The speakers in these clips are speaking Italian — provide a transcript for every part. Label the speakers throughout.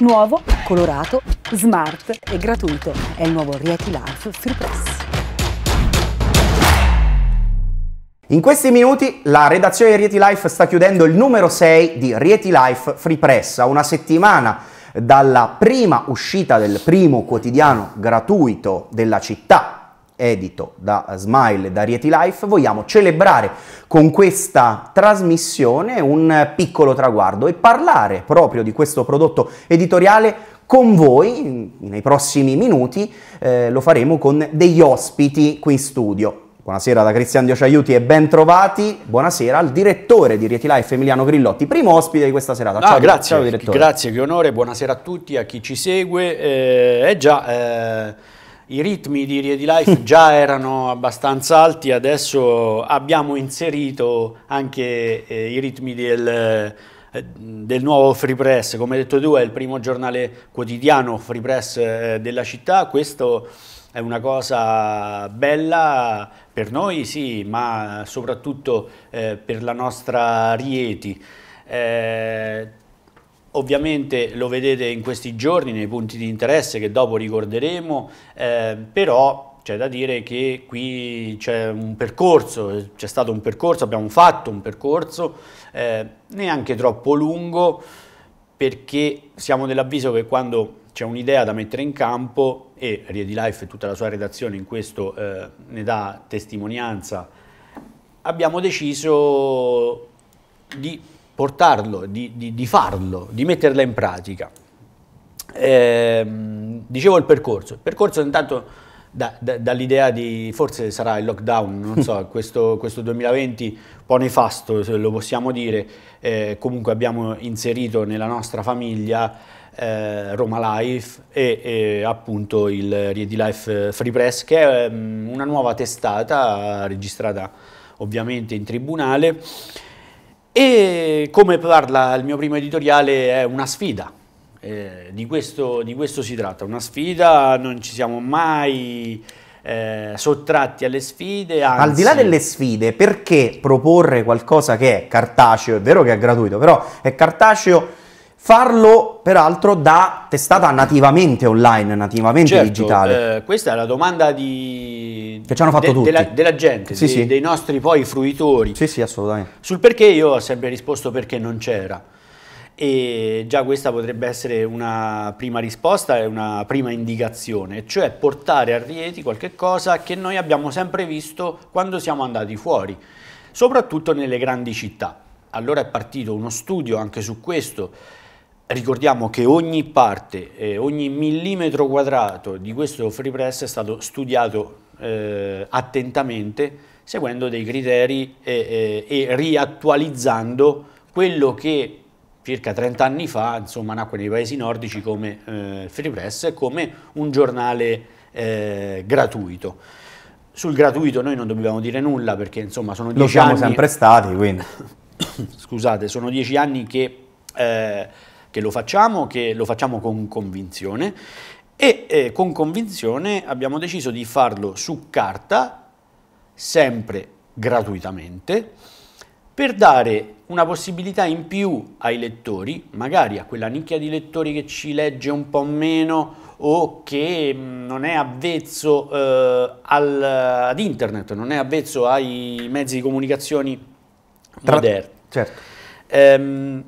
Speaker 1: Nuovo, colorato, smart e gratuito. È il nuovo Rieti Life Free Press.
Speaker 2: In questi minuti la redazione di Rieti Life sta chiudendo il numero 6 di Rieti Life Free Press, a una settimana dalla prima uscita del primo quotidiano gratuito della città edito da Smile da Rieti Life, vogliamo celebrare con questa trasmissione un piccolo traguardo e parlare proprio di questo prodotto editoriale con voi nei prossimi minuti. Eh, lo faremo con degli ospiti qui in studio. Buonasera da Cristian Dio ci e bentrovati. Buonasera al direttore di Rieti Life Emiliano Grillotti, primo ospite di questa serata. Ah, ciao, ah, grazie, ciao direttore. Grazie,
Speaker 3: che onore, buonasera a tutti, a chi ci segue. Eh, eh già, eh, i ritmi di Ready Life già erano abbastanza alti, adesso abbiamo inserito anche eh, i ritmi del, eh, del, nuovo Free Press, come detto tu è il primo giornale quotidiano Free Press eh, della città, questo è una cosa bella per noi sì, ma soprattutto eh, per la nostra Rieti. Eh, Ovviamente lo vedete in questi giorni nei punti di interesse che dopo ricorderemo, eh, però c'è da dire che qui c'è un percorso, c'è stato un percorso, abbiamo fatto un percorso eh, neanche troppo lungo perché siamo dell'avviso che quando c'è un'idea da mettere in campo e Riedi Life e tutta la sua redazione in questo eh, ne dà testimonianza, abbiamo deciso di portarlo, di, di, di farlo, di metterla in pratica. Eh, dicevo il percorso, il percorso intanto da, da, dall'idea di forse sarà il lockdown, non so, questo, questo 2020 un po' nefasto se lo possiamo dire, eh, comunque abbiamo inserito nella nostra famiglia eh, Roma Life e, e, appunto il Ready Life Free Press che è um, una nuova testata registrata ovviamente in tribunale e come parla il mio primo editoriale è una sfida, eh, di, questo, di, questo, si tratta, una sfida, non ci siamo mai eh, sottratti alle sfide. Anzi... Al di là delle
Speaker 2: sfide, perché proporre qualcosa che è cartaceo, è vero che è gratuito, però è cartaceo Farlo peraltro da testata nativamente online, nativamente certo, digitale.
Speaker 3: Eh, questa è la domanda di... che ci hanno fatto de, tutti. Della, della gente, sì, de, sì. dei nostri poi fruitori. Sì, sì, assolutamente. Sul perché io ho sempre risposto perché non c'era. E già questa potrebbe essere una prima risposta e una prima indicazione, cioè portare a Rieti qualche cosa che noi abbiamo sempre visto quando siamo andati fuori, soprattutto nelle grandi città. Allora è partito uno studio anche su questo Ricordiamo che ogni parte, eh, ogni millimetro quadrato di questo free press è stato studiato eh, attentamente seguendo dei criteri e, eh, e, eh, e, riattualizzando quello che circa 30 anni fa insomma, nacque nei paesi nordici come eh, free press, come un giornale eh, gratuito. Sul gratuito noi non dobbiamo dire nulla perché insomma sono dieci anni... Lo siamo sempre
Speaker 2: stati, quindi...
Speaker 3: Scusate, sono dieci anni che che lo facciamo, che lo facciamo con convinzione e eh, con convinzione abbiamo deciso di farlo su carta, sempre gratuitamente, per dare una possibilità in più ai lettori, magari a quella nicchia di lettori che ci legge un po' meno o che mm, non è avvezzo eh, al, ad internet, non è avvezzo ai mezzi di comunicazione Tra... moderni. Certo. Ehm,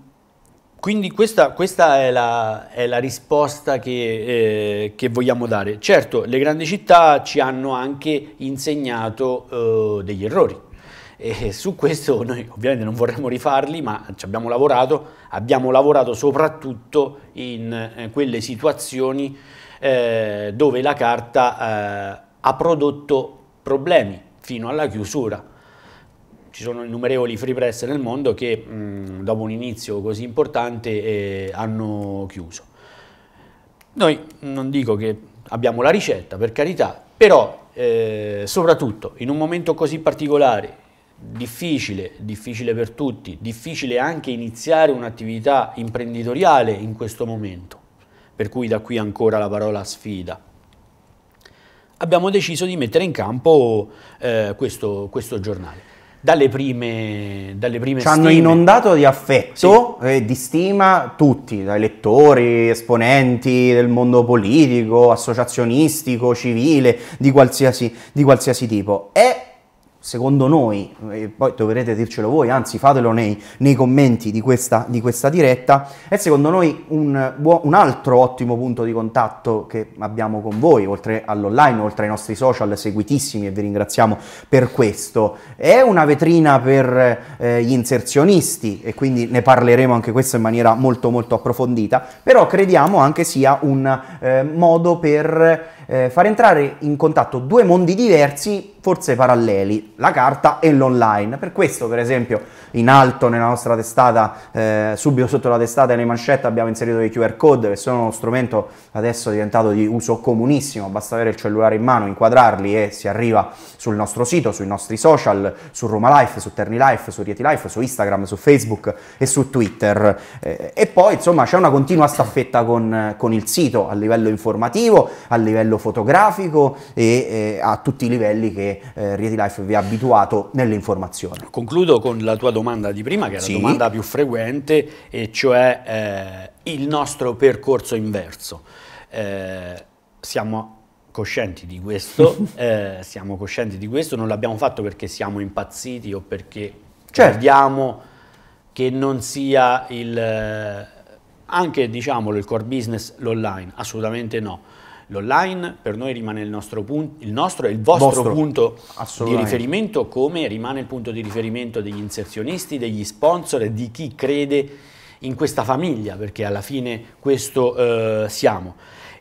Speaker 3: quindi questa, questa è, la, è, la, risposta che, eh, che, vogliamo dare. Certo, le grandi città ci hanno anche insegnato eh, degli errori. E su questo noi ovviamente non vorremmo rifarli, ma ci abbiamo lavorato, abbiamo lavorato soprattutto in eh, quelle situazioni eh, dove la carta eh, ha prodotto problemi fino alla chiusura ci sono innumerevoli free press nel mondo che mh, mm, dopo un inizio così importante eh, hanno chiuso. Noi non dico che abbiamo la ricetta, per carità, però eh, soprattutto in un momento così particolare, difficile, difficile per tutti, difficile anche iniziare un'attività imprenditoriale in questo momento, per cui da qui ancora la parola sfida. Abbiamo deciso di mettere in campo eh, questo, questo giornale dalle prime, dalle prime Ci hanno
Speaker 2: inondato di affetto sì. e di stima tutti, dai lettori, esponenti del mondo politico, associazionistico, civile, di qualsiasi, di qualsiasi tipo. E secondo noi, e poi dovrete dircelo voi, anzi fatelo nei, nei commenti di questa, di questa, diretta, è secondo noi un, un, altro ottimo punto di contatto che abbiamo con voi, oltre all'online, oltre ai nostri social seguitissimi e vi ringraziamo per questo. È una vetrina per eh, gli inserzionisti e quindi ne parleremo anche questo in maniera molto molto approfondita, però crediamo anche sia un eh, modo per eh, far entrare in contatto due mondi diversi, forse paralleli, la carta e l'online. Per questo, per esempio, in alto nella nostra testata, eh, subito sotto la testata e le mancette abbiamo inserito dei QR code che sono uno strumento adesso diventato di uso comunissimo, basta avere il cellulare in mano, inquadrarli e si arriva sul nostro sito, sui nostri social, su Roma Life, su Terni Life, su Rieti Life, su Instagram, su Facebook e su Twitter. Eh, e poi, insomma, c'è una continua staffetta con, con il sito a livello informativo, a livello livello fotografico e eh, a tutti i livelli che eh, Rieti Life vi ha abituato nell'informazione.
Speaker 3: Concludo con la tua domanda di prima, che è la domanda più frequente, e cioè eh, il nostro percorso inverso. Eh, siamo coscienti di questo, eh, siamo coscienti di questo, non l'abbiamo fatto perché siamo impazziti o perché certo. crediamo che non sia il, eh, anche diciamolo il core business l'online, assolutamente no L'online per noi rimane il nostro, punto, il nostro e il vostro, vostro punto di riferimento, come rimane il punto di riferimento degli inserzionisti, degli sponsor e di chi crede in questa famiglia, perché alla fine questo eh, siamo.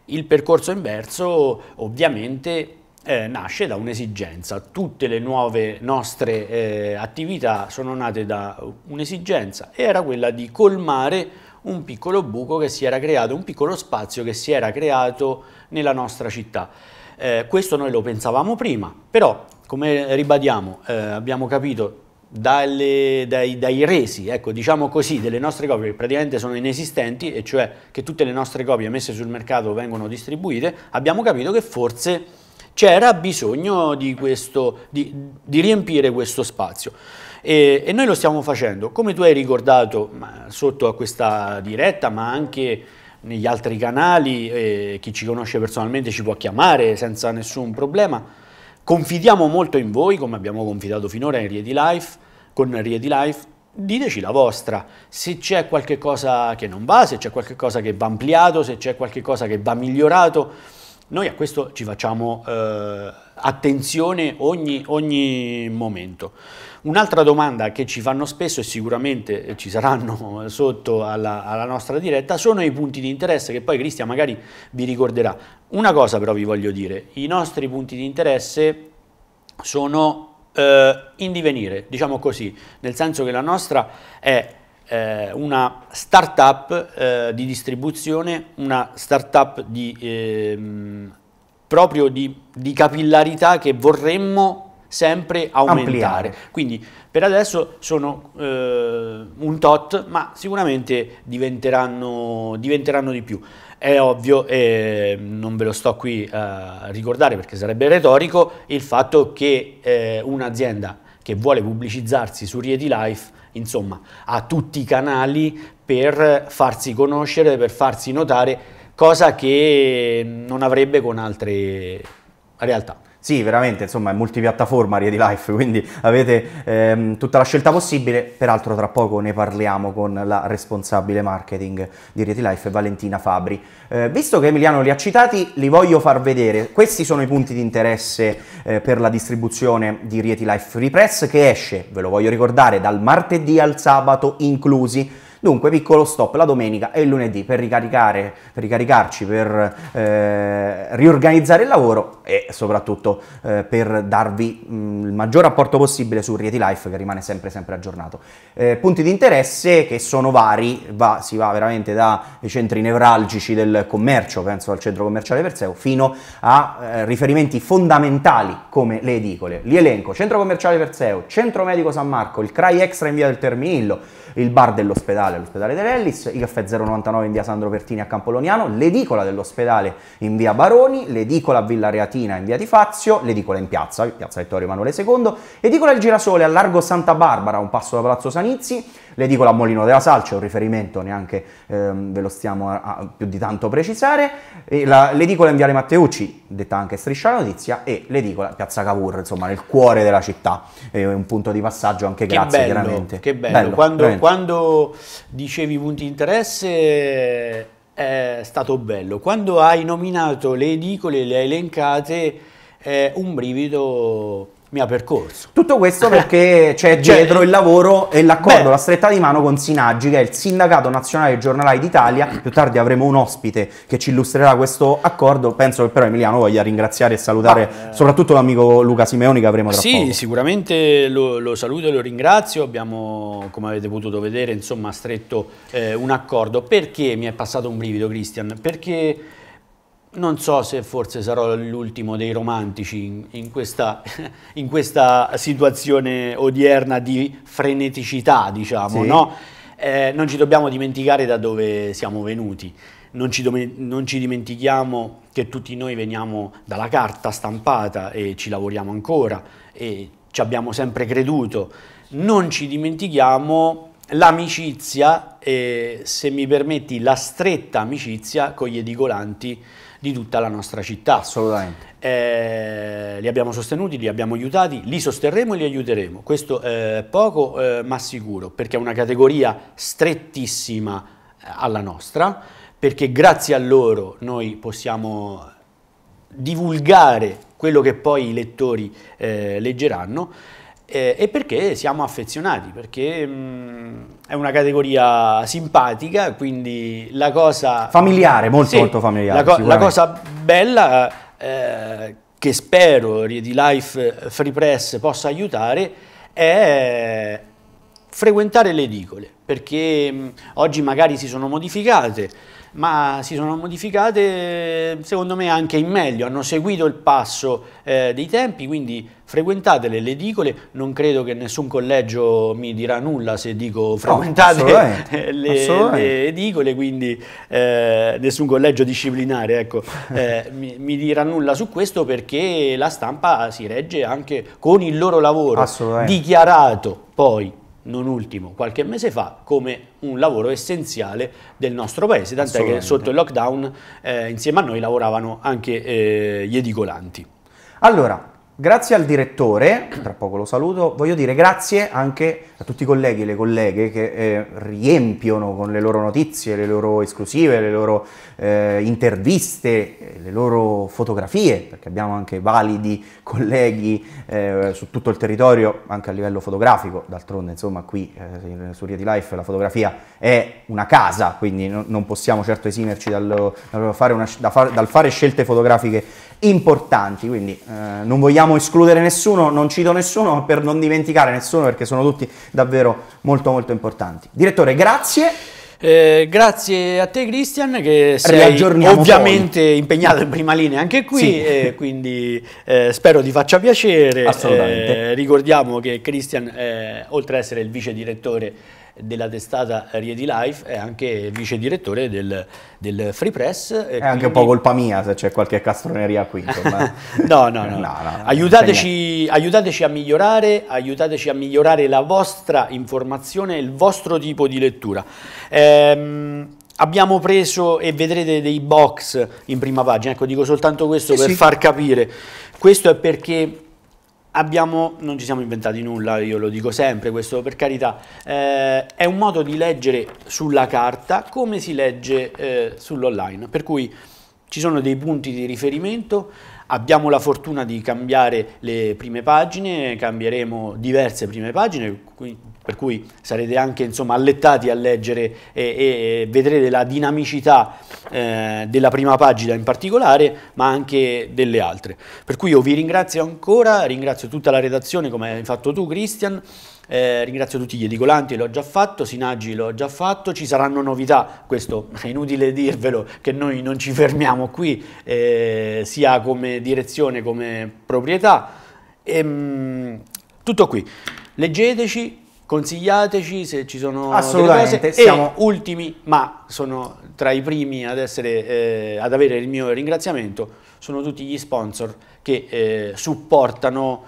Speaker 3: Il percorso inverso ovviamente eh, nasce da un'esigenza. Tutte le nuove nostre eh, attività sono nate da un'esigenza, era quella di colmare un piccolo buco che si era creato, un piccolo spazio che si era creato nella nostra città. Eh, questo noi lo pensavamo prima, però come ribadiamo eh, abbiamo capito dalle, dai, dai, resi, ecco, diciamo così, delle nostre copie che praticamente sono inesistenti, e cioè che tutte le nostre copie messe sul mercato vengono distribuite, abbiamo capito che forse c'era bisogno di, questo, di, di riempire questo spazio. E, e noi lo stiamo facendo, come tu hai ricordato sotto a questa diretta, ma anche negli altri canali, eh, chi ci conosce personalmente ci può chiamare senza nessun problema. Confidiamo molto in voi, come abbiamo confidato finora in Riedi Life, con Riedi Life. Diteci la vostra, se c'è qualche cosa che non va, se c'è qualche cosa che va ampliato, se c'è qualche cosa che va migliorato. Noi a questo ci facciamo eh, attenzione ogni, ogni momento. Un'altra domanda che ci fanno spesso e sicuramente eh, ci saranno sotto alla, alla nostra diretta sono i punti di interesse che poi Cristian magari vi ricorderà. Una cosa però vi voglio dire, i nostri punti di interesse sono eh, in divenire, diciamo così, nel senso che la nostra è eh, una startup eh, di distribuzione, una startup di, ehm, proprio di, di capillarità che vorremmo sempre aumentare. Ampliare. Quindi per adesso sono eh, un tot, ma sicuramente diventeranno, diventeranno di più. È ovvio, e non ve lo sto qui a ricordare perché sarebbe retorico, il fatto che eh, un'azienda che vuole pubblicizzarsi su Rieti Life, insomma, ha tutti i canali per farsi conoscere, per farsi notare, cosa che non avrebbe con altre realtà.
Speaker 2: Sì, veramente, insomma è multipiattaforma Ready Life, quindi avete ehm, tutta la scelta possibile, peraltro tra poco ne parliamo con la responsabile marketing di Ready Life, Valentina Fabri. Eh, visto che Emiliano li ha citati, li voglio far vedere, questi sono i punti di interesse eh, per la distribuzione di Ready Life Repress che esce, ve lo voglio ricordare, dal martedì al sabato inclusi, Dunque piccolo stop la domenica e il lunedì per, ricaricare, per ricaricarci, per eh, riorganizzare il lavoro e soprattutto eh, per darvi mh, mm, il maggior apporto possibile su Rieti Life che rimane sempre sempre aggiornato. Eh, punti di interesse che sono vari, va, si va veramente dai centri nevralgici del commercio, penso al centro commerciale Perseo, fino a eh, riferimenti fondamentali come le edicole. Li elenco, centro commerciale Perseo, centro medico San Marco, il CRAI Extra in via del Terminillo, il bar dell'ospedale dell'ospedale all'ospedale dell'Ellis, i caffè 099 in via Sandro Pertini a Campoloniano, l'edicola dell'ospedale in via Baroni, l'edicola a Villa Reatina in via di Fazio, l'edicola in piazza, piazza Vittorio Emanuele II, l'edicola Il Girasole a Largo Santa Barbara, un passo da Palazzo Sanizi, l'edicola a Molino della Salce, un riferimento neanche ehm, ve lo stiamo a, a, più di tanto precisare, l'edicola in Viale Matteucci, detta anche Striscia la Notizia, e l'edicola Piazza Cavour, insomma nel cuore della città, è un punto di passaggio
Speaker 3: anche che grazie bello, chiaramente. Che bello, bello quando, quando dicevi punti di interesse, è stato bello. Quando hai nominato le edicole, le hai elencate, è un brivido mi ha percorso.
Speaker 2: Tutto questo perché c'è cioè, dietro cioè, il lavoro e l'accordo, beh, la stretta di mano con Sinaggi, che è il Sindacato Nazionale dei Giornalai d'Italia. Più tardi avremo un ospite che ci illustrerà questo accordo. Penso che però Emiliano voglia ringraziare e salutare ah, soprattutto l'amico Luca Simeoni che avremo tra sì, poco. Sì,
Speaker 3: sicuramente lo, lo, saluto e lo ringrazio. Abbiamo, come avete potuto vedere, insomma, stretto eh, un accordo. Perché mi è passato un brivido, Cristian? Perché non so se forse sarò l'ultimo dei romantici in, in, questa, in, questa, situazione odierna di freneticità, diciamo, sì. no? eh, non ci dobbiamo dimenticare da dove siamo venuti, non ci, non ci, dimentichiamo che tutti noi veniamo dalla carta stampata e ci lavoriamo ancora e ci abbiamo sempre creduto, non ci dimentichiamo l'amicizia e, se mi permetti, la stretta amicizia con gli edicolanti di tutta la nostra città. Assolutamente. Eh, li abbiamo sostenuti, li abbiamo aiutati, li sosterremo e li aiuteremo. Questo eh, poco eh, ma sicuro, perché è una categoria strettissima eh, alla nostra, perché grazie a loro noi possiamo divulgare quello che poi i lettori eh, leggeranno eh, e perché siamo affezionati, perché mh, mm, è una categoria simpatica, quindi la cosa... Familiare, molto sì, molto familiare. La, co- la cosa bella eh, che spero di Life Free Press possa aiutare è frequentare le edicole, perché mh, mm, oggi magari si sono modificate, ma si sono modificate secondo me anche in meglio, hanno seguito il passo eh, dei tempi, quindi frequentatele le edicole, non credo che nessun collegio mi dirà nulla se dico frequentate no, le, le, edicole, quindi eh, nessun collegio disciplinare ecco, eh, mi, mi, dirà nulla su questo perché la stampa si regge anche con il loro lavoro dichiarato poi non ultimo, qualche mese fa, come un lavoro essenziale del nostro paese, tant'è che sotto il lockdown eh, insieme a noi lavoravano anche eh, gli edicolanti.
Speaker 2: Allora, Grazie al direttore, tra poco lo saluto, voglio dire grazie anche a tutti i colleghi e le colleghe che eh, riempiono con le loro notizie, le loro esclusive, le loro eh, interviste, le loro fotografie, perché abbiamo anche validi colleghi eh, su tutto il territorio, anche a livello fotografico, d'altronde insomma qui eh, su Rieti Life la fotografia è una casa, quindi no, non possiamo certo esimerci dal, dal, fare una, dal, fare scelte fotografiche importanti, quindi eh, non vogliamo vogliamo escludere nessuno, non cito nessuno, per non dimenticare nessuno perché sono tutti davvero molto molto importanti. Direttore, grazie.
Speaker 3: Eh, grazie a te Cristian che sei ovviamente poi. impegnato in prima linea anche qui sì. eh, quindi eh, spero ti faccia piacere. Assolutamente. Eh, ricordiamo che Cristian oltre ad essere il vice direttore della testata Riedi Life, è anche vice direttore del, del Free Press. È quindi... anche un po' colpa
Speaker 2: mia se c'è qualche castroneria qui. no,
Speaker 3: no, no. no, no aiutateci, aiutateci, a migliorare, aiutateci a migliorare la vostra informazione, il vostro tipo di lettura. Ehm, Abbiamo preso e vedrete dei box in prima pagina, ecco dico soltanto questo sì, per sì. far capire. Questo è perché Abbiamo, non ci siamo inventati nulla, io lo dico sempre questo per carità, eh, è un modo di leggere sulla carta come si legge eh, sull'online, per cui ci sono dei punti di riferimento Abbiamo la fortuna di cambiare le prime pagine, cambieremo diverse prime pagine, per cui sarete anche insomma, allettati a leggere e, e vedrete la dinamicità eh, della prima pagina in particolare, ma anche delle altre. Per cui io vi ringrazio ancora, ringrazio tutta la redazione come hai fatto tu Christian, eh, ringrazio tutti gli edicolanti, l'ho già fatto, Sinaggi l'ho già fatto, ci saranno novità, questo è inutile dirvelo che noi non ci fermiamo qui, eh, sia come direzione come proprietà. E, ehm, mh, tutto qui, leggeteci, consigliateci se ci sono assolutamente cose. siamo e ultimi ma sono tra i primi ad, essere, eh, ad avere il mio ringraziamento sono tutti gli sponsor che eh, supportano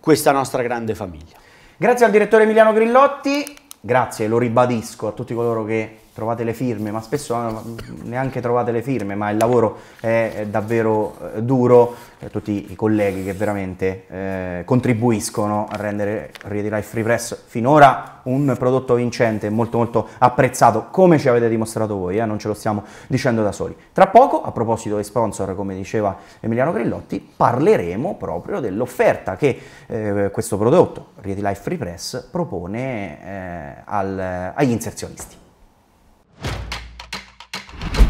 Speaker 3: questa nostra grande famiglia Grazie
Speaker 2: al direttore Emiliano Grillotti, grazie, lo ribadisco a tutti coloro che trovate le firme, ma spesso eh, neanche trovate le firme, ma il lavoro è davvero eh, duro, per eh, tutti i colleghi che veramente eh, contribuiscono a rendere Ready Life Free Press finora un prodotto vincente, molto molto apprezzato, come ci avete dimostrato voi, eh? non ce lo stiamo dicendo da soli. Tra poco, a proposito dei sponsor, come diceva Emiliano Grillotti, parleremo proprio dell'offerta che eh, questo prodotto, Ready Life Free Press, propone al, agli inserzionisti.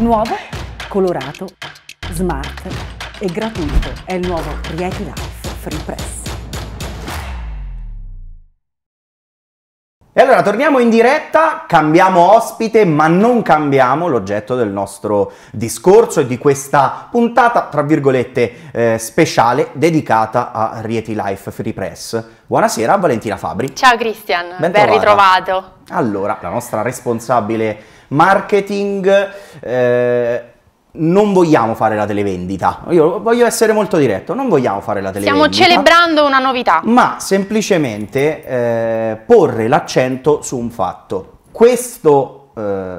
Speaker 2: Nuovo, colorato, smart e gratuito è il nuovo Creative Life Free Press. E allora torniamo in diretta, cambiamo ospite, ma non cambiamo l'oggetto del nostro discorso e di questa puntata, tra virgolette, eh, speciale dedicata a Rieti Life Free Press. Buonasera Valentina Fabri. Ciao
Speaker 1: Cristian, ben, ben ritrovato.
Speaker 2: Allora, la nostra responsabile marketing eh, non vogliamo fare la televendita. Io voglio essere molto diretto, non vogliamo fare la televendita. Stiamo
Speaker 1: celebrando una novità. Ma
Speaker 2: semplicemente eh, porre l'accento su un fatto. Questo eh,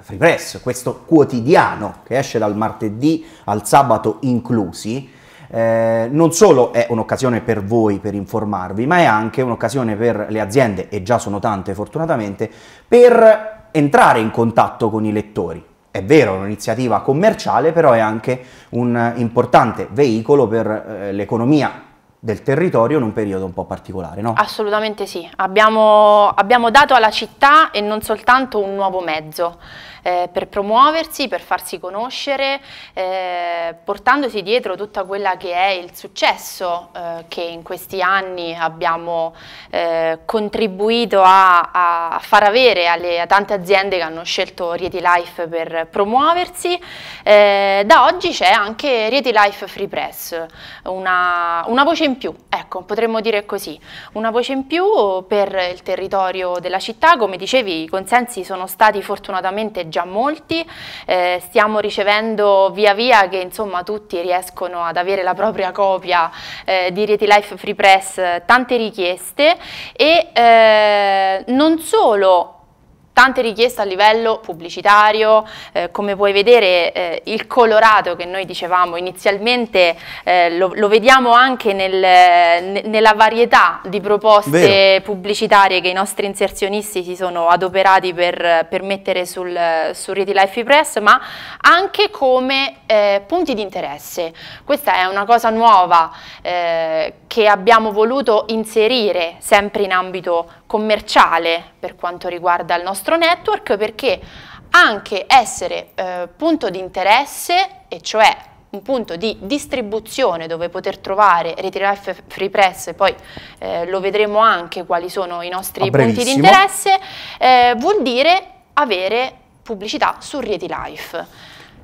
Speaker 2: free press, questo quotidiano che esce dal martedì al sabato inclusi, eh, non solo è un'occasione per voi per informarvi, ma è anche un'occasione per le aziende, e già sono tante fortunatamente, per entrare in contatto con i lettori è vero, è un'iniziativa commerciale, però è anche un importante veicolo per eh, l'economia del territorio in un periodo un po' particolare, no?
Speaker 1: Assolutamente sì, abbiamo, abbiamo dato alla città e non soltanto un nuovo mezzo, eh, per promuoversi, per farsi conoscere, eh, portandosi dietro tutta quella che è il successo eh, che in questi anni abbiamo eh, contribuito a, a, far avere alle, a tante aziende che hanno scelto Rieti Life per promuoversi. Eh, da oggi c'è anche Rieti Life Free Press, una, una voce in più, ecco, potremmo dire così, una voce in più per il territorio della città, come dicevi i consensi sono stati fortunatamente già molti, eh, stiamo ricevendo via via che insomma tutti riescono ad avere la propria copia eh, di Rieti Life Free Press, eh, tante richieste e eh, non solo tante richieste a livello pubblicitario, eh, come puoi vedere eh, il colorato che noi dicevamo inizialmente eh, lo, lo, vediamo anche nel, nella varietà di proposte Vero. pubblicitarie che i nostri inserzionisti si sono adoperati per, per mettere sul, su Reti Life Press, ma anche come eh, punti di interesse. Questa è una cosa nuova eh, che abbiamo voluto inserire sempre in ambito commerciale per quanto riguarda il nostro network perché anche essere eh, punto di interesse, e cioè un punto di distribuzione dove poter trovare Retail Life Free Press, poi eh, lo vedremo anche quali sono i nostri ah, punti di interesse, eh, vuol dire avere pubblicità su Retail Life.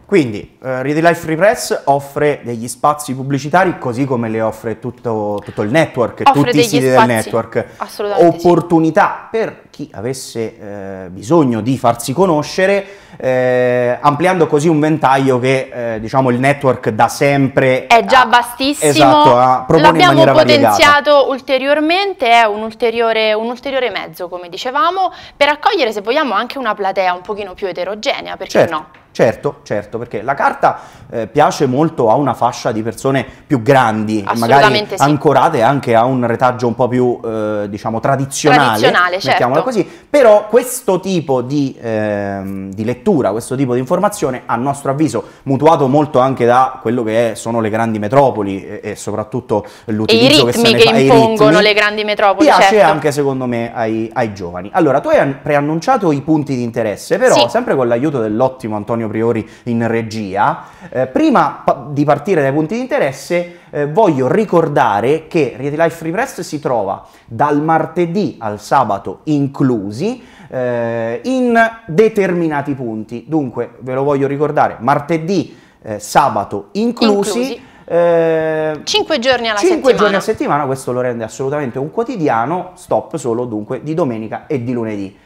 Speaker 2: Quindi uh, Ready Life Free Press offre degli spazi pubblicitari così come le offre tutto, tutto il network, offre tutti i siti spazi, del network. Assolutamente. Opportunità sì. per chi avesse eh, bisogno di farsi conoscere, eh, ampliando così un ventaglio che eh, diciamo il network da sempre
Speaker 1: è già vastissimo. Esatto, L'abbiamo potenziato variegata. ulteriormente, è un ulteriore, un ulteriore, mezzo, come dicevamo, per accogliere se vogliamo anche una platea un pochino più eterogenea, perché certo. no?
Speaker 2: Certo, certo, perché la carta eh, piace molto a una fascia di persone più grandi, magari sì. ancorate anche a un retaggio un po' più, eh, diciamo, tradizionale, tradizionale certo. così, però questo tipo di, eh, di, lettura, questo tipo di informazione, a nostro avviso, mutuato molto anche da quello che è, sono le grandi metropoli e, e soprattutto l'utilizzo che se ne fa, e i ritmi, le grandi
Speaker 1: metropoli, piace certo.
Speaker 2: anche secondo me ai, ai, giovani. Allora, tu hai preannunciato i punti di interesse, però sì. sempre con l'aiuto dell'ottimo Antonio Antonio Priori in regia. Eh, prima pa- di partire dai punti di interesse, eh, voglio ricordare che Rieti Life Free si trova dal martedì al sabato inclusi eh, in determinati punti. Dunque, ve lo voglio ricordare, martedì, eh, sabato inclusi.
Speaker 1: inclusi. 5 eh, giorni alla 5 settimana. giorni a
Speaker 2: settimana, questo lo rende assolutamente un quotidiano, stop solo dunque di domenica e di lunedì.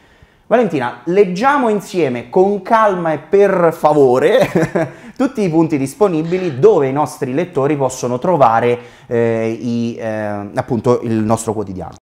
Speaker 2: Valentina, leggiamo insieme con calma e per favore tutti i punti disponibili dove i nostri lettori possono trovare eh, i, eh, appunto il nostro quotidiano.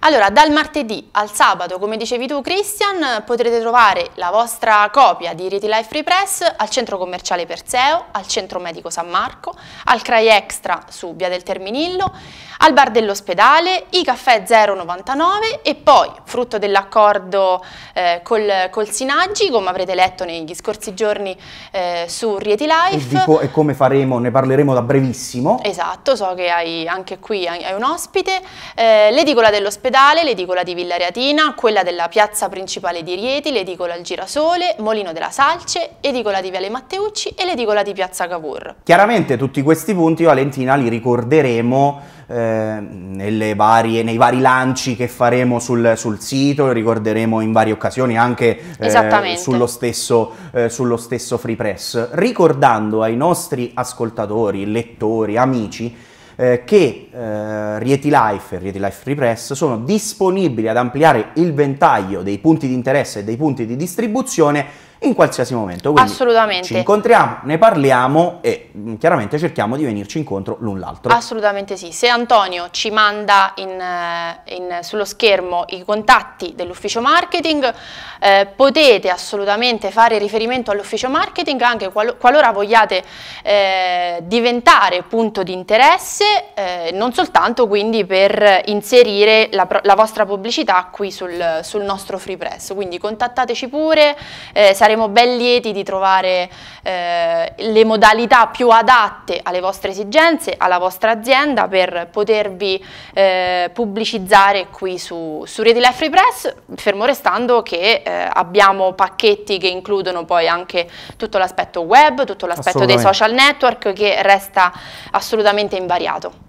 Speaker 1: Allora, dal martedì al sabato, come dicevi tu Christian, potrete trovare la vostra copia di Reti Life Free Press al centro commerciale Perseo, al centro medico San Marco, al CRAI Extra su Via del Terminillo, al bar dell'ospedale, i caffè 0,99 e poi, frutto dell'accordo eh, col, col, Sinaggi, come avrete letto negli scorsi giorni eh, su Rieti Life.
Speaker 2: E, co e, come faremo, ne parleremo da brevissimo.
Speaker 1: Esatto, so che hai anche qui hai un ospite, eh, l'edicola dell'ospedale dell'ospedale, l'edicola di Villa Reatina, quella della piazza principale di Rieti, l'edicola al Girasole, Molino della Salce, edicola di Viale Matteucci e l'edicola di Piazza Cavour.
Speaker 2: Chiaramente tutti questi punti Valentina li ricorderemo eh, varie, nei vari lanci che faremo sul, sul, sito, ricorderemo in varie occasioni anche eh, sullo, stesso, eh, sullo stesso Free Press, ricordando ai nostri ascoltatori, lettori, amici eh, che eh, Rieti Life e Rieti Life Repress sono disponibili ad ampliare il ventaglio dei punti di interesse e dei punti di distribuzione in qualsiasi momento. Quindi Assolutamente. Ci incontriamo, ne parliamo e mm, chiaramente cerchiamo di venirci incontro l'un l'altro.
Speaker 1: Assolutamente sì. Se Antonio ci manda in, eh, in, sullo schermo i contatti dell'ufficio marketing, eh, potete assolutamente fare riferimento all'ufficio marketing anche qual, qualora vogliate eh, diventare punto di interesse, eh, non soltanto quindi per inserire la, la vostra pubblicità qui sul, sul, nostro free press. Quindi contattateci pure, eh, saremo ben lieti di trovare eh, le modalità più adatte alle vostre esigenze, alla vostra azienda per potervi eh, pubblicizzare qui su, su Retail Life Free Press, fermo restando che eh, abbiamo pacchetti che includono poi anche tutto l'aspetto web, tutto l'aspetto dei social network che resta assolutamente invariato.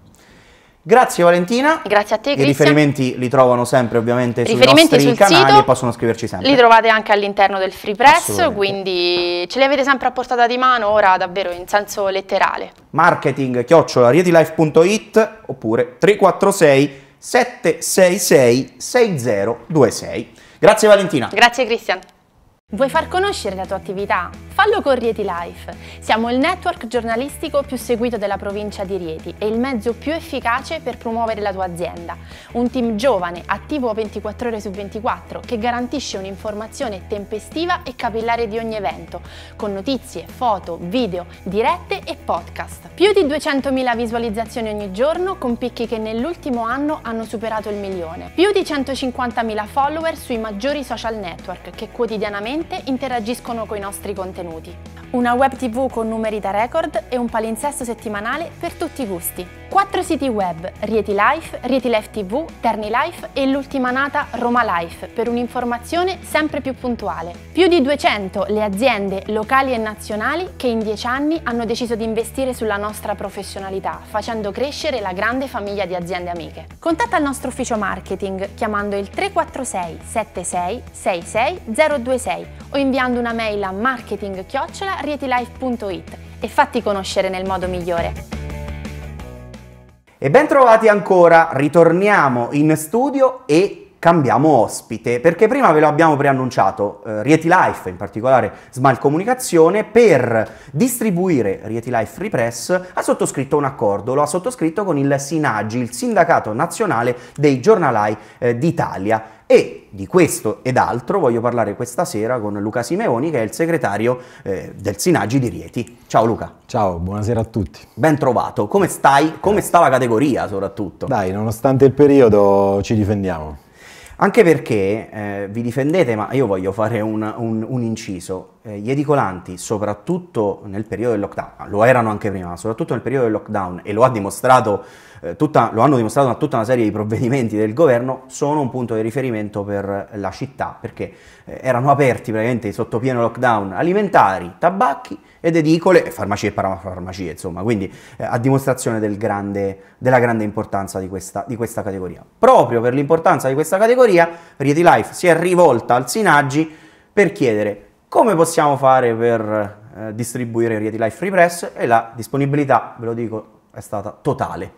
Speaker 2: Grazie Valentina.
Speaker 1: Grazie a te Cristian. I riferimenti
Speaker 2: li trovano sempre ovviamente sui nostri sul canali sito, e possono scriverci sempre. Li
Speaker 1: trovate anche all'interno del Free Press, quindi ce li avete sempre a portata di mano ora davvero in senso letterale.
Speaker 2: Marketing chiocciola rietilife.it oppure 346 766 6026. Grazie Valentina.
Speaker 1: Grazie Cristian. Vuoi far conoscere la tua attività? Fallo con Rieti Life. Siamo il network giornalistico più seguito della provincia di Rieti e il mezzo più efficace per promuovere la tua azienda. Un team giovane, attivo 24 ore su 24, che garantisce un'informazione tempestiva e capillare di ogni evento, con notizie, foto, video, dirette e podcast. Più di 200.000 visualizzazioni ogni giorno, con picchi che nell'ultimo anno hanno superato il milione. Più di 150.000 follower sui maggiori social network che quotidianamente attivamente interagiscono con i nostri contenuti. Una web tv con numeri da record e un palinsesto settimanale per tutti i gusti. Quattro siti web, Rieti Life, Rieti Life TV, Terni Life e l'ultima nata Roma Life, per un'informazione sempre più puntuale. Più di 200 le aziende locali e nazionali che in 10 anni hanno deciso di investire sulla nostra professionalità, facendo crescere la grande famiglia di aziende amiche. Contatta il nostro ufficio marketing chiamando il 346 76 66 026 o inviando una mail a marketing-rietilife.it e fatti conoscere nel modo migliore.
Speaker 2: E bentrovati ancora, ritorniamo in studio e cambiamo ospite, perché prima ve lo abbiamo preannunciato, eh, Rieti Life, in particolare Smile Comunicazione, per distribuire Rieti Life Repress ha sottoscritto un accordo, lo ha sottoscritto con il Sinagi, il Sindacato Nazionale dei Giornalai eh, d'Italia. E di questo ed altro voglio parlare questa sera con Luca Simeoni, che è il segretario eh, del Sinagi di Rieti. Ciao Luca. Ciao, buonasera a tutti. Ben trovato. Come stai? Come sta la categoria soprattutto? Dai,
Speaker 4: nonostante il periodo ci difendiamo.
Speaker 2: Anche perché eh, vi difendete, ma io voglio fare un, un, un inciso. Eh, gli edicolanti, soprattutto nel periodo del lockdown, lo erano anche prima, ma soprattutto nel periodo del lockdown, e lo, ha dimostrato, eh, tutta, lo hanno dimostrato tutta una serie di provvedimenti del governo, sono un punto di riferimento per la città, perché eh, erano aperti praticamente sotto pieno lockdown alimentari, tabacchi ed edicole, e farmacie e parafarmacie, insomma, quindi eh, a dimostrazione del grande, della grande importanza di questa, di questa categoria. Proprio per l'importanza di questa categoria, Rieti Life si è rivolta al Sinaggi per chiedere come possiamo fare per eh, distribuire Rieti Life Free Press? E la disponibilità, ve lo dico, è stata
Speaker 4: totale.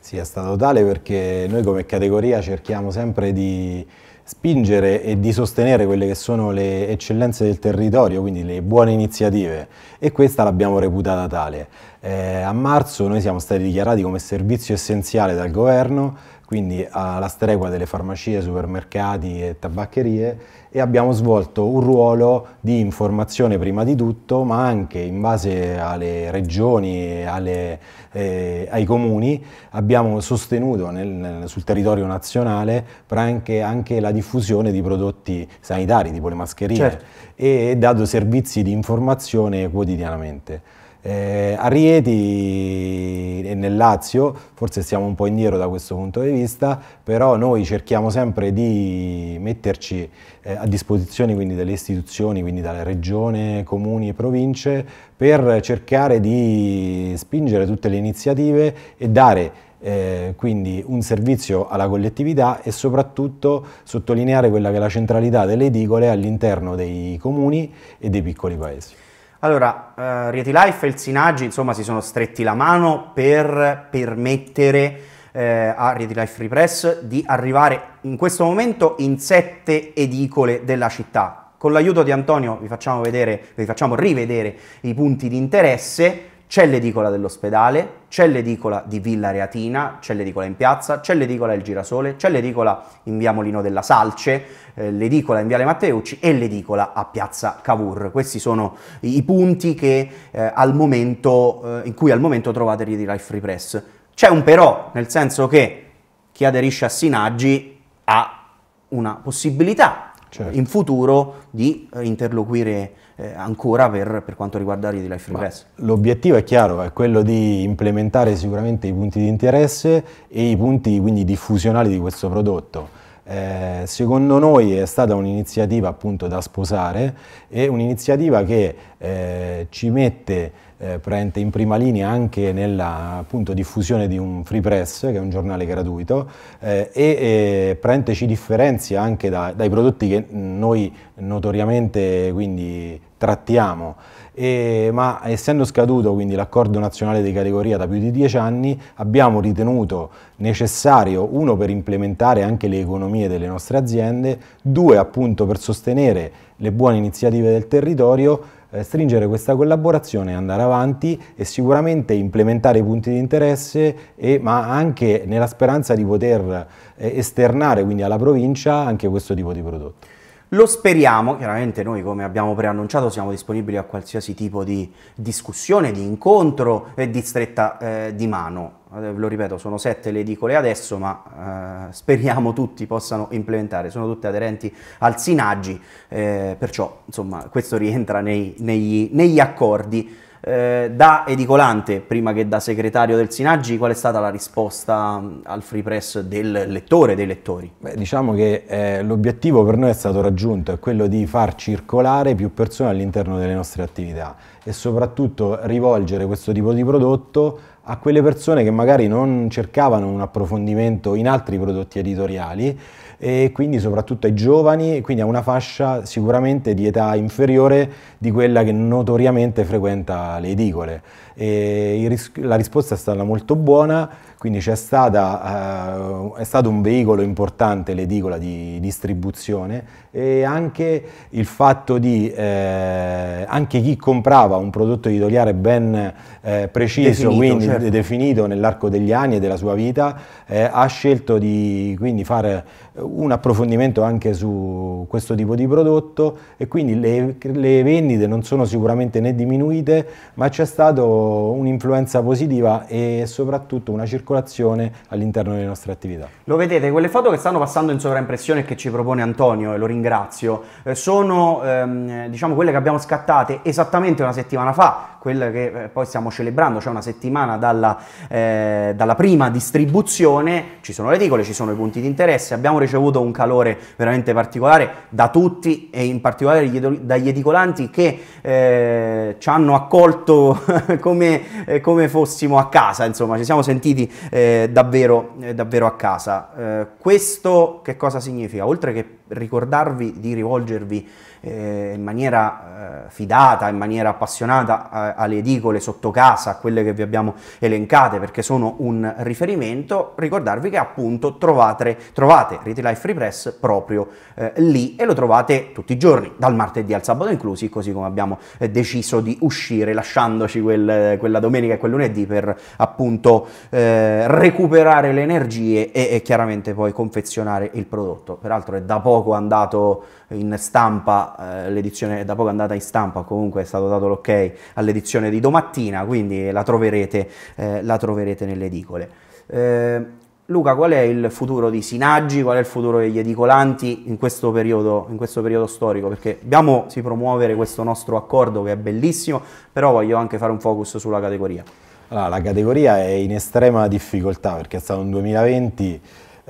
Speaker 4: Sì, è stata totale perché noi come categoria cerchiamo sempre di spingere e di sostenere quelle che sono le eccellenze del territorio, quindi le buone iniziative e questa l'abbiamo reputata tale. Eh, a marzo noi siamo stati dichiarati come servizio essenziale dal governo quindi alla stregua delle farmacie, supermercati e tabaccherie e abbiamo svolto un ruolo di informazione prima di tutto, ma anche in base alle regioni e eh, ai comuni abbiamo sostenuto nel, sul territorio nazionale anche, anche, la diffusione di prodotti sanitari, tipo le mascherine, certo. e dato servizi di informazione quotidianamente. Eh, a Rieti e nel Lazio forse siamo un po' indietro da questo punto di vista, però noi cerchiamo sempre di metterci eh, a disposizione quindi delle istituzioni, quindi dalle regioni, comuni e province, per cercare di spingere tutte le iniziative e dare eh, quindi un servizio alla collettività e soprattutto sottolineare quella che è la centralità delle edicole all'interno dei comuni e dei piccoli paesi.
Speaker 2: Allora, eh, Rieti Life e il Sinaggi, insomma, si sono stretti la mano per permettere eh, a Rieti Life Repress di arrivare in questo momento in sette edicole della città. Con l'aiuto di Antonio vi facciamo, vedere, vi facciamo rivedere i punti di interesse c'è l'edicola dell'ospedale, c'è l'edicola di Villa Reatina, c'è l'edicola in piazza, c'è l'edicola del Girasole, c'è l'edicola in via Molino della Salce, eh, l'edicola in viale Matteucci e l'edicola a piazza Cavour. Questi sono i punti che, eh, al momento, eh, in cui al momento trovate di Life Free Press. C'è un però, nel senso che chi aderisce a Sinaggi ha una possibilità certo. in futuro di eh, interloquire eh, ancora per, per, quanto riguarda Ready Life Regress.
Speaker 4: L'obiettivo è chiaro, è quello di implementare sicuramente i punti di interesse e i punti quindi diffusionali di questo prodotto. Eh, secondo noi è stata un'iniziativa appunto da sposare e un'iniziativa che eh, ci mette eh, in prima linea anche nella appunto, diffusione di un Free Press, che è un giornale gratuito, eh, e eh, ci differenzia anche da, dai prodotti che noi notoriamente quindi, trattiamo. E, ma essendo scaduto quindi l'accordo nazionale di categoria da più di dieci anni, abbiamo ritenuto necessario, uno per implementare anche le economie delle nostre aziende, due appunto per sostenere le buone iniziative del territorio, eh, stringere questa collaborazione, andare avanti e sicuramente implementare i punti di interesse, e, ma anche nella speranza di poter eh, esternare quindi alla provincia anche questo tipo di prodotti. Lo speriamo, chiaramente noi come abbiamo preannunciato siamo disponibili
Speaker 2: a qualsiasi tipo di discussione, di incontro e di stretta eh, di mano. Eh, lo ripeto, sono sette le edicole adesso, ma eh, speriamo tutti possano implementare, sono tutte aderenti al Sinaggi, eh, perciò insomma questo rientra nei, negli, negli accordi. Eh, da edicolante, prima che da segretario del Sinaggi, qual è stata la risposta al free press del lettore, dei lettori?
Speaker 4: Beh, diciamo che eh, l'obiettivo per noi è stato raggiunto, è quello di far circolare più persone all'interno delle nostre attività e soprattutto rivolgere questo tipo di prodotto a quelle persone che magari non cercavano un approfondimento in altri prodotti editoriali e quindi soprattutto ai giovani, quindi a una fascia sicuramente di età inferiore di quella che notoriamente frequenta le edicole. E la risposta è stata molto buona quindi è, stata, eh, è, stato un veicolo importante l'edicola di distribuzione e anche il fatto di eh, anche chi comprava un prodotto editoriale ben eh, preciso, definito, quindi certo. definito nell'arco degli anni e della sua vita, eh, ha scelto di quindi fare un approfondimento anche su questo tipo di prodotto e quindi le, le vendite non sono sicuramente né diminuite, ma c'è stata un'influenza positiva e soprattutto una circolazione circolazione all'interno delle nostre attività.
Speaker 2: Lo vedete, quelle foto che stanno passando in sovraimpressione e che ci propone Antonio, e lo ringrazio, eh, sono ehm, diciamo quelle che abbiamo scattate esattamente una settimana fa, quella che eh, poi stiamo celebrando, cioè una settimana dalla, eh, dalla prima distribuzione, ci sono le edicole, ci sono i punti di interesse, abbiamo ricevuto un calore veramente particolare da tutti e in particolare dagli edicolanti che eh, ci hanno accolto come, eh, come, fossimo a casa, insomma ci siamo sentiti eh, davvero, eh, davvero, a casa. questo che cosa significa? Oltre che ricordarvi di rivolgervi eh, in maniera eh, fidata, in maniera appassionata eh, alle edicole sotto casa, a quelle che vi abbiamo elencate perché sono un riferimento, ricordarvi che appunto trovate, trovate Retail Life Free Press proprio eh, lì e lo trovate tutti i giorni, dal martedì al sabato inclusi, così come abbiamo eh, deciso di uscire lasciandoci quel, quella domenica e quel lunedì per appunto eh, recuperare le energie e, e chiaramente poi confezionare il prodotto. Peraltro è da poco andato in stampa eh, l'edizione è da poco andata in stampa, comunque è stato dato l'ok all'edizione di domattina, quindi la troverete, eh, la troverete nelle edicole. Eh, Luca, qual è il futuro di Sinaggi, qual è il futuro degli edicolanti in questo, periodo, in questo periodo, storico? Perché dobbiamo sì, promuovere questo nostro accordo che è bellissimo, però voglio anche fare un focus sulla categoria.
Speaker 4: Allora, la categoria è in estrema difficoltà perché è stato un 2020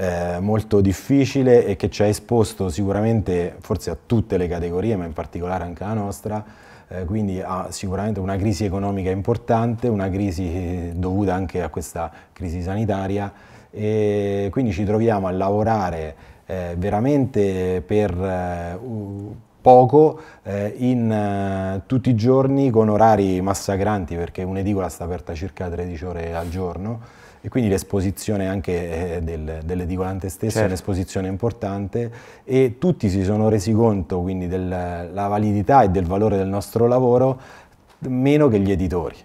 Speaker 4: eh, molto difficile e che ci ha esposto sicuramente forse a tutte le categorie, ma in particolare anche alla nostra, eh, quindi ha sicuramente una crisi economica importante, una crisi eh, dovuta anche a questa crisi sanitaria e quindi ci troviamo a lavorare eh, veramente per eh, poco eh, in eh, tutti i giorni con orari massacranti perché un'edicola sta aperta circa 13 ore al giorno e quindi l'esposizione anche eh, del, dell'edicolante stesso certo. è un'esposizione importante e tutti si sono resi conto quindi della validità e del valore del nostro lavoro meno che gli editori.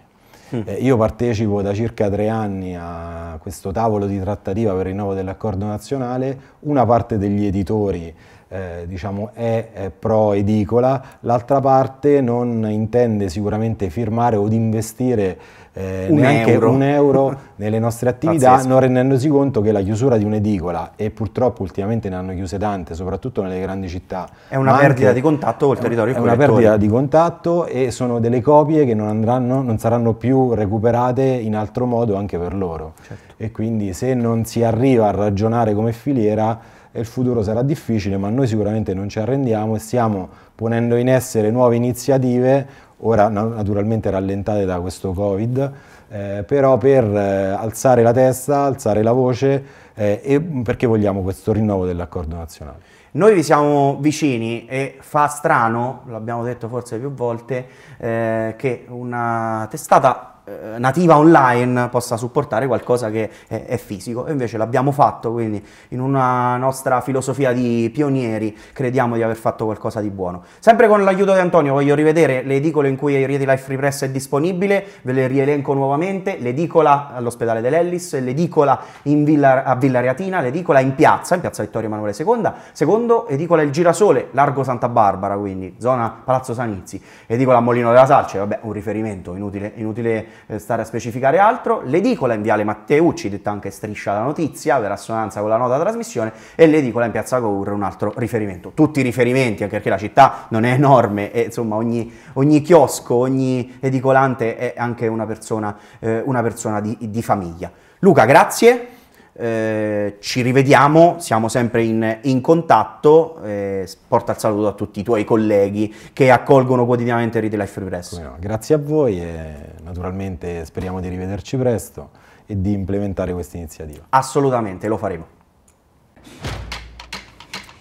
Speaker 4: Mm. Eh, io partecipo da circa tre anni a questo tavolo di trattativa per il rinnovo dell'accordo nazionale, una parte degli editori eh, diciamo, è, è pro edicola, l'altra parte non intende sicuramente firmare o investire eh, un neanche euro. un euro nelle nostre attività, non rendendosi conto che la chiusura di un'edicola, e purtroppo ultimamente ne hanno chiuse tante, soprattutto nelle grandi città, è una perdita anche, di
Speaker 2: contatto col territorio. È una perdita di
Speaker 4: contatto e sono delle copie che non, andranno, non saranno più recuperate in altro modo anche per loro. Certo. E quindi se non si arriva a ragionare come filiera, e il futuro sarà difficile, ma noi sicuramente non ci arrendiamo e stiamo ponendo in essere nuove iniziative, ora naturalmente rallentate da questo Covid, eh, però per eh, alzare la testa, alzare la voce eh, e perché vogliamo questo rinnovo dell'accordo nazionale.
Speaker 2: Noi vi siamo vicini e fa strano, l'abbiamo detto forse più volte, eh, che una testata eh, nativa online possa supportare qualcosa che è, è fisico e invece l'abbiamo fatto quindi in una nostra filosofia di pionieri crediamo di aver fatto qualcosa di buono sempre con l'aiuto di Antonio voglio rivedere le edicole in cui Rieti Life Free Press è disponibile ve le rielenco nuovamente l'edicola all'ospedale dell'Ellis l'edicola Villa, a Villa Reatina l'edicola in piazza in piazza Vittorio Emanuele II secondo edicola Il Girasole largo Santa Barbara quindi zona Palazzo Sanizi edicola a Molino della Salce vabbè un riferimento inutile, inutile eh, stare a specificare altro, l'edicola in Viale Matteucci, detta anche Striscia la Notizia, per assonanza con la nota trasmissione, e l'edicola in Piazza Cour, un altro riferimento. Tutti i riferimenti, anche perché la città non è enorme e insomma ogni, ogni chiosco, ogni edicolante è anche una persona, eh, una persona di, di famiglia. Luca, grazie. Eh, ci rivediamo, siamo sempre in, in contatto, eh, porta il saluto a tutti i tuoi colleghi che accolgono quotidianamente Retail Life
Speaker 4: Press. No, grazie a voi e naturalmente speriamo di rivederci presto e di implementare questa iniziativa. Assolutamente,
Speaker 2: lo faremo.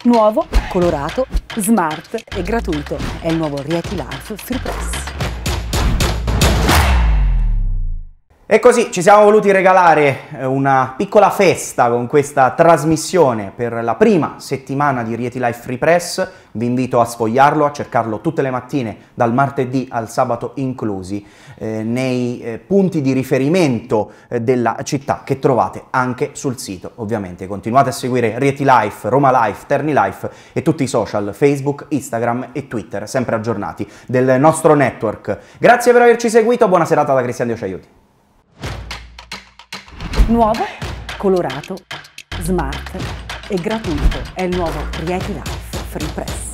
Speaker 1: Nuovo, colorato, smart e gratuito è il nuovo Rieti Life Free Press.
Speaker 2: E così ci siamo voluti regalare eh, una piccola festa con questa trasmissione per la prima settimana di Rieti Life Free Press. Vi invito a sfogliarlo, a cercarlo tutte le mattine, dal martedì al sabato inclusi, eh, nei eh, punti di riferimento eh, della città che trovate anche sul sito. Ovviamente continuate a seguire Rieti Life, Roma Life, Terni Life e tutti i social, Facebook, Instagram e Twitter, sempre aggiornati del nostro network. Grazie per averci seguito, buona serata da Cristian Dio Diocaiuti. Nuovo, colorato, smart e gratuito è il nuovo
Speaker 4: Creative Life Free Press.